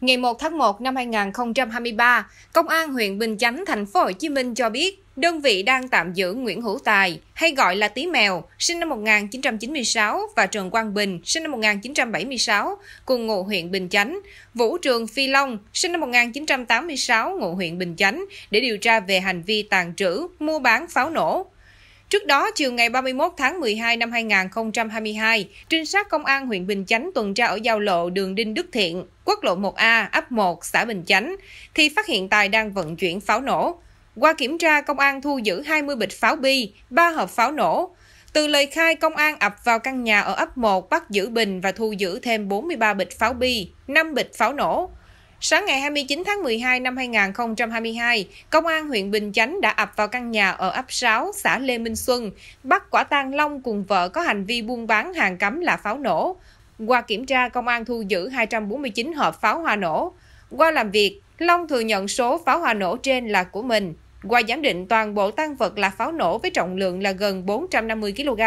Ngày 1 tháng 1 năm 2023, Công an huyện Bình Chánh, thành phố Hồ Chí Minh cho biết đơn vị đang tạm giữ Nguyễn Hữu Tài, hay gọi là Tí Mèo, sinh năm 1996 và Trần Quang Bình, sinh năm 1976, cùng ngụ huyện Bình Chánh, Vũ Trường Phi Long, sinh năm 1986, ngụ huyện Bình Chánh, để điều tra về hành vi tàn trữ, mua bán pháo nổ. Trước đó, chiều ngày 31 tháng 12 năm 2022, trinh sát công an huyện Bình Chánh tuần tra ở giao lộ đường Đinh Đức Thiện, quốc lộ 1A, ấp 1, xã Bình Chánh, thì phát hiện Tài đang vận chuyển pháo nổ. Qua kiểm tra, công an thu giữ 20 bịch pháo bi, 3 hộp pháo nổ. Từ lời khai, công an ập vào căn nhà ở ấp 1 bắt giữ Bình và thu giữ thêm 43 bịch pháo bi, 5 bịch pháo nổ. Sáng ngày 29 tháng 12 năm 2022, Công an huyện Bình Chánh đã ập vào căn nhà ở ấp 6, xã Lê Minh Xuân, bắt quả tang Long cùng vợ có hành vi buôn bán hàng cấm là pháo nổ. Qua kiểm tra, công an thu giữ 249 hộp pháo hoa nổ. Qua làm việc, Long thừa nhận số pháo hoa nổ trên là của mình. Qua giám định toàn bộ tăng vật là pháo nổ với trọng lượng là gần 450 kg.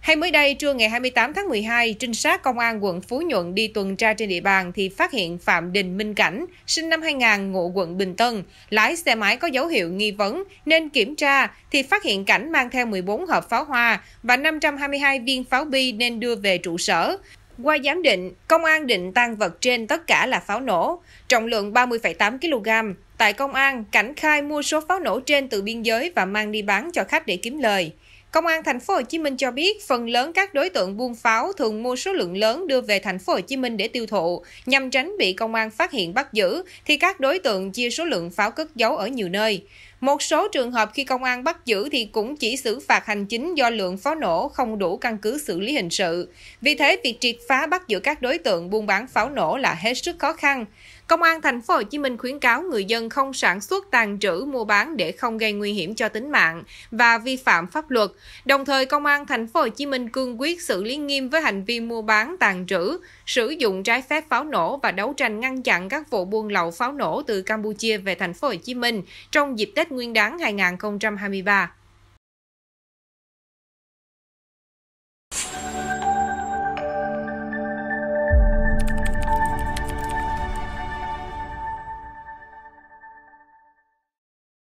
Hay mới đây, trưa ngày 28 tháng 12, trinh sát công an quận Phú Nhuận đi tuần tra trên địa bàn thì phát hiện Phạm Đình Minh Cảnh, sinh năm 2000, ngụ quận Bình Tân, lái xe máy có dấu hiệu nghi vấn nên kiểm tra thì phát hiện Cảnh mang theo 14 hộp pháo hoa và 522 viên pháo bi nên đưa về trụ sở. Qua giám định, công an định tăng vật trên tất cả là pháo nổ, trọng lượng 30,8 kg. Tại công an, Cảnh khai mua số pháo nổ trên từ biên giới và mang đi bán cho khách để kiếm lời. Công an thành phố Hồ Chí Minh cho biết, phần lớn các đối tượng buôn pháo thường mua số lượng lớn đưa về thành phố Hồ Chí Minh để tiêu thụ, nhằm tránh bị công an phát hiện bắt giữ thì các đối tượng chia số lượng pháo cất giấu ở nhiều nơi. Một số trường hợp khi công an bắt giữ thì cũng chỉ xử phạt hành chính do lượng pháo nổ không đủ căn cứ xử lý hình sự. Vì thế, việc triệt phá bắt giữ các đối tượng buôn bán pháo nổ là hết sức khó khăn. Công an thành phố Hồ Chí Minh khuyến cáo người dân không sản xuất, tàn trữ, mua bán để không gây nguy hiểm cho tính mạng và vi phạm pháp luật. Đồng thời, Công an thành phố Hồ Chí Minh cương quyết xử lý nghiêm với hành vi mua bán, tàn trữ, sử dụng trái phép pháo nổ và đấu tranh ngăn chặn các vụ buôn lậu pháo nổ từ Campuchia về thành phố Hồ Chí Minh trong dịp Tết Nguyên đán 2023.